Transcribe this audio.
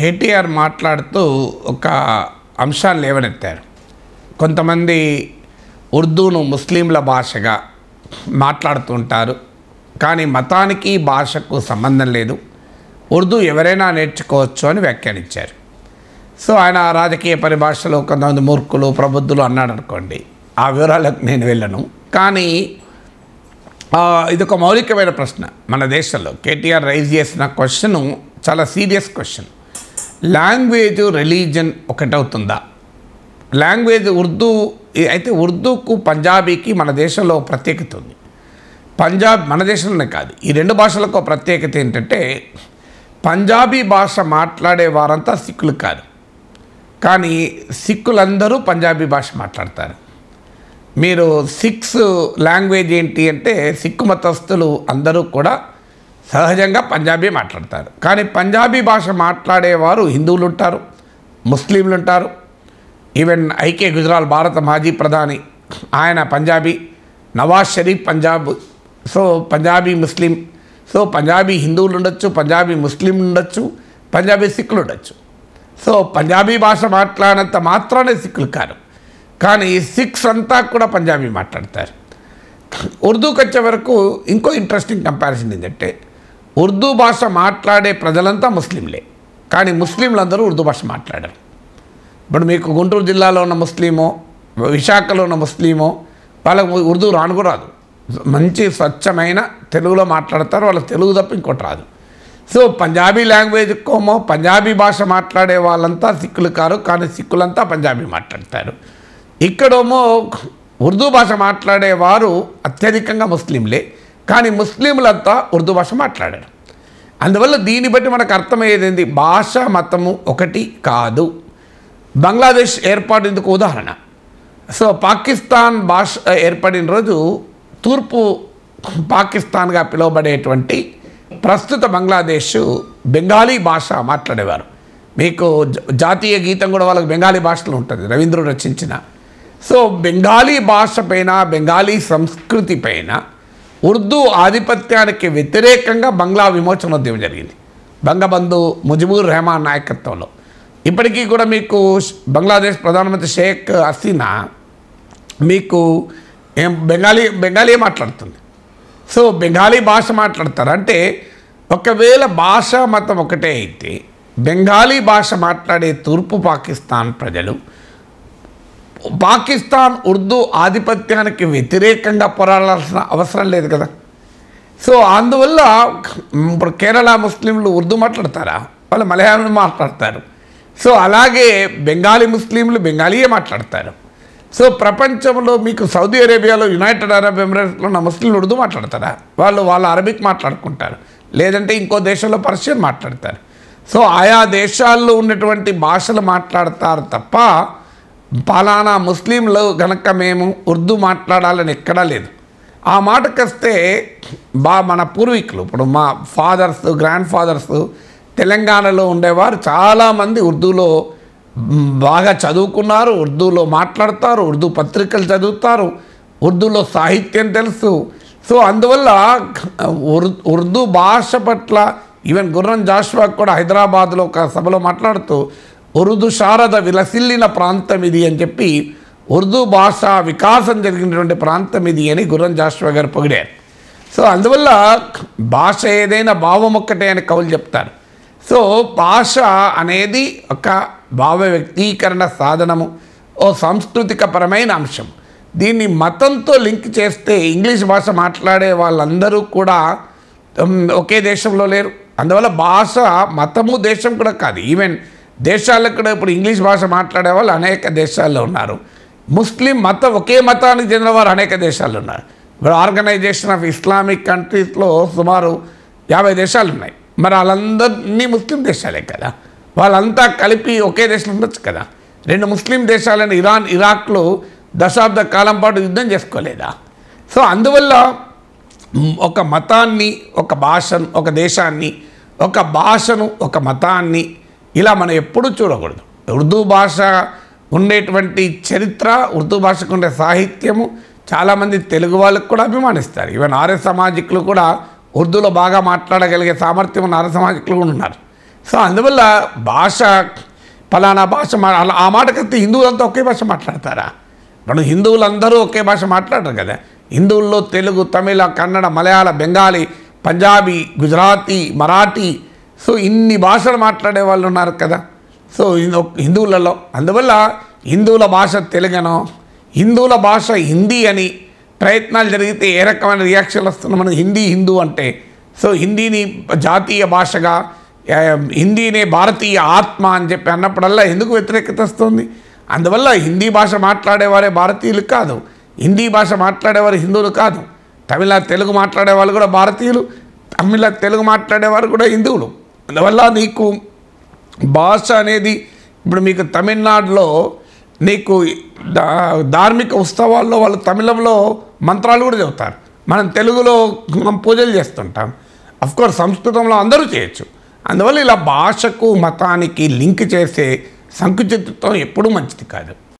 కేటీఆర్ మాట్లాడుతూ ఒక అంశాన్ని లేవనెత్తారు కొంతమంది ఉర్దూను ముస్లింల భాషగా మాట్లాడుతుంటారు కానీ మతానికి భాషకు సంబంధం లేదు ఉర్దూ ఎవరైనా నేర్చుకోవచ్చు అని వ్యాఖ్యానించారు సో ఆయన రాజకీయ పరిభాషలో కొంతమంది మూర్ఖులు ప్రబుద్ధులు అన్నాడు అనుకోండి ఆ వివరాలకు నేను వెళ్ళను కానీ ఇది ఒక మౌలికమైన ప్రశ్న మన దేశంలో కేటీఆర్ రైజ్ చేసిన క్వశ్చను చాలా సీరియస్ క్వశ్చన్ లాంగ్వేజ్ రిలీజన్ ఒకటవుతుందా లాంగ్వేజ్ ఉర్దూ అయితే ఉర్దూకు పంజాబీకి మన దేశంలో ప్రత్యేకత ఉంది పంజాబ్ మన దేశంలోనే కాదు ఈ రెండు భాషలకు ప్రత్యేకత ఏంటంటే పంజాబీ భాష మాట్లాడే వారంతా సిక్కులు కాదు కానీ సిక్కులందరూ పంజాబీ భాష మాట్లాడతారు మీరు సిక్స్ లాంగ్వేజ్ ఏంటి అంటే సిక్కు మతస్థులు అందరూ కూడా సహజంగా పంజాబీ మాట్లాడతారు కానీ పంజాబీ భాష మాట్లాడేవారు హిందువులు ఉంటారు ముస్లింలు ఉంటారు ఈవెన్ ఐకే గుజరాల్ భారత మాజీ ప్రధాని ఆయన Punjabi Nawaz Sharif Punjab so Punjabi Muslim so Punjabi హిందువులు ఉండొచ్చు పంజాబీ ముస్లింలు ఉండొచ్చు పంజాబీ సిక్కులు ఉండొచ్చు సో పంజాబీ భాష మాట్లాడినంత మాత్రమే సిక్కులు కారు కానీ సిక్స్ అంతా కూడా పంజాబీ మాట్లాడతారు ఉర్దూకి వచ్చే వరకు ఇంకో ఇంట్రెస్టింగ్ కంపారిజన్ ఏంటంటే ఉర్దూ భాష మాట్లాడే ప్రజలంతా ముస్లింలే కానీ ముస్లింలందరూ ఉర్దూ భాష మాట్లాడారు ఇప్పుడు మీకు గుంటూరు జిల్లాలో ఉన్న ముస్లిము విశాఖలో ఉన్న ముస్లిము వాళ్ళకు ఉర్దూ రాను కూడా రాదు మంచి స్వచ్ఛమైన తెలుగులో మాట్లాడతారు వాళ్ళ తెలుగు తప్ప ఇంకోటి రాదు సో పంజాబీ లాంగ్వేజ్ కోమో పంజాబీ భాష మాట్లాడే వాళ్ళంతా సిక్కులు కారు కానీ సిక్కులంతా పంజాబీ మాట్లాడతారు ఇక్కడేమో ఉర్దూ భాష మాట్లాడేవారు అత్యధికంగా ముస్లింలే కానీ ముస్లింలంతా ఉర్దూ భాష మాట్లాడారు అందువల్ల దీన్ని బట్టి మనకు అర్థమయ్యేది భాష మతము ఒకటి కాదు బంగ్లాదేశ్ ఏర్పడేందుకు ఉదాహరణ సో పాకిస్తాన్ భాష ఏర్పడిన రోజు తూర్పు పాకిస్తాన్గా పిలువబడేటువంటి ప్రస్తుత బంగ్లాదేశ్ బెంగాలీ భాష మాట్లాడేవారు మీకు జాతీయ గీతం కూడా వాళ్ళకి బెంగాలీ భాషలో ఉంటుంది రవీంద్రుడు రచించిన సో బెంగాలీ భాష పైన బెంగాలీ సంస్కృతి పైన ఉర్దూ ఆధిపత్యానికి వ్యతిరేకంగా బంగ్లా విమోచనోద్యమం జరిగింది బంగబంధు ముజిబుర్ రెహమాన్ నాయకత్వంలో ఇప్పటికీ కూడా మీకు బంగ్లాదేశ్ ప్రధానమంత్రి షేక్ హసీనా మీకు ఏం బెంగాలీ బెంగాలీ మాట్లాడుతుంది సో బెంగాలీ భాష మాట్లాడతారు అంటే ఒకవేళ భాష మతం ఒకటే అయితే బెంగాలీ భాష మాట్లాడే తూర్పు పాకిస్తాన్ ప్రజలు పాకిస్తాన్ ఉర్దూ ఆధిపత్యానికి వ్యతిరేకంగా పోరాడాల్సిన అవసరం లేదు కదా సో అందువల్ల ఇప్పుడు కేరళ ముస్లింలు ఉర్దూ మాట్లాడతారా వాళ్ళు మలయాళం మాట్లాడతారు సో అలాగే బెంగాలీ ముస్లింలు బెంగాలీయే మాట్లాడతారు సో ప్రపంచంలో మీకు సౌదీ అరేబియాలో యునైటెడ్ అరబ్ ఎమిరేట్స్లో నా ముస్లింలు ఉర్దూ మాట్లాడతారా వాళ్ళు వాళ్ళు అరబిక్ మాట్లాడుకుంటారు లేదంటే ఇంకో దేశంలో పర్షియన్ మాట్లాడతారు సో ఆయా దేశాల్లో ఉన్నటువంటి భాషలు మాట్లాడతారు తప్ప పలానా ముస్లింలు కనుక మేము ఉర్దూ మాట్లాడాలని ఎక్కడా లేదు ఆ మాటకొస్తే బా మన పూర్వీకులు ఇప్పుడు మా ఫాదర్స్ గ్రాండ్ ఫాదర్స్ తెలంగాణలో ఉండేవారు చాలామంది ఉర్దూలో బాగా చదువుకున్నారు ఉర్దూలో మాట్లాడతారు ఉర్దూ పత్రికలు చదువుతారు ఉర్దూలో సాహిత్యం తెలుసు సో అందువల్ల ఉర్దూ భాష పట్ల ఈవెన్ గుర్రం జాష్వా కూడా హైదరాబాద్లో ఒక సభలో మాట్లాడుతూ ఉర్దూ శారద విలసిల్లిన ప్రాంతం ఇది అని చెప్పి ఉర్దూ భాష వికాసం జరిగినటువంటి ప్రాంతం ఇది అని గురం జాషువా గారు పొగిడారు సో అందువల్ల భాష ఏదైనా భావం ఒక్కటే అని కవులు చెప్తారు సో భాష అనేది ఒక భావ వ్యక్తీకరణ సాధనము ఓ సాంస్కృతికపరమైన అంశం దీన్ని మతంతో లింక్ చేస్తే ఇంగ్లీష్ భాష మాట్లాడే వాళ్ళందరూ కూడా ఒకే దేశంలో లేరు అందువల్ల భాష మతము దేశం కూడా కాదు ఈవెన్ దేశాలకు కూడా ఇప్పుడు ఇంగ్లీష్ భాష మాట్లాడే వాళ్ళు అనేక దేశాల్లో ఉన్నారు ముస్లిం మతం ఒకే మతానికి చెందిన అనేక దేశాలు ఉన్నారు ఇప్పుడు ఆర్గనైజేషన్ ఆఫ్ ఇస్లామిక్ కంట్రీస్లో సుమారు యాభై దేశాలు ఉన్నాయి మరి వాళ్ళందరినీ ముస్లిం దేశాలే కదా వాళ్ళంతా కలిపి ఒకే దేశం ఉండొచ్చు కదా రెండు ముస్లిం దేశాలైన ఇరాన్ ఇరాక్లో దశాబ్ద కాలం పాటు యుద్ధం చేసుకోలేదా సో అందువల్ల ఒక మతాన్ని ఒక భాషను ఒక దేశాన్ని ఒక భాషను ఒక మతాన్ని ఇలా మనం ఎప్పుడూ చూడ거든요 ఉర్దూ భాష ఉండేటువంటి చరిత్ర ఉర్దూ భాషకుండే సాహిత్యము చాలా మంది తెలుగు వాళ్ళకు కూడా అభిమానిస్తారు इवन આરయ సమాజికలు కూడా ఉర్దూలో బాగా మాట్లాడగలిగే సామర్థ్యం నార సమాజికలు ఉన్నారు సో అందువల్ల భాష ఫలానా భాష ఆ మాట కత్తి హిందువులంతా ఒకే భాష మాట్లాడతారా మన హిందువులందరూ ఒకే భాష మాట్లాడరు కదా హిందుల్లో తెలుగు తమిళ కన్నడ మలయాళ బెంగాలీ పంజాబీ గుజరాతి మరాఠీ సో ఇన్ని భాషలు మాట్లాడే వాళ్ళు ఉన్నారు కదా సో హిందువులలో అందువల్ల హిందువుల భాష తెలుగనో హిందువుల భాష హిందీ అని ప్రయత్నాలు జరిగితే ఏ రకమైన రియాక్షన్లు వస్తున్నా మనం హిందీ హిందూ అంటే సో హిందీని జాతీయ భాషగా హిందీనే భారతీయ ఆత్మ అని చెప్పి అన్నప్పుడల్లా ఎందుకు వ్యతిరేకత వస్తుంది అందువల్ల హిందీ భాష మాట్లాడేవారే భారతీయులు కాదు హిందీ భాష మాట్లాడేవారు హిందువులు కాదు తమిళ తెలుగు మాట్లాడే వాళ్ళు కూడా భారతీయులు తమిళ తెలుగు మాట్లాడేవారు కూడా హిందువులు అందువల్ల నీకు భాష అనేది ఇప్పుడు మీకు తమిళనాడులో నీకు ధార్మిక ఉత్సవాల్లో వాళ్ళు తమిళంలో మంత్రాలు కూడా చెబుతారు మనం తెలుగులో మనం పూజలు చేస్తుంటాం అఫ్కోర్స్ సంస్కృతంలో అందరూ చేయొచ్చు అందువల్ల ఇలా భాషకు మతానికి లింక్ చేసే సంకుచితత్వం ఎప్పుడూ మంచిది కాదు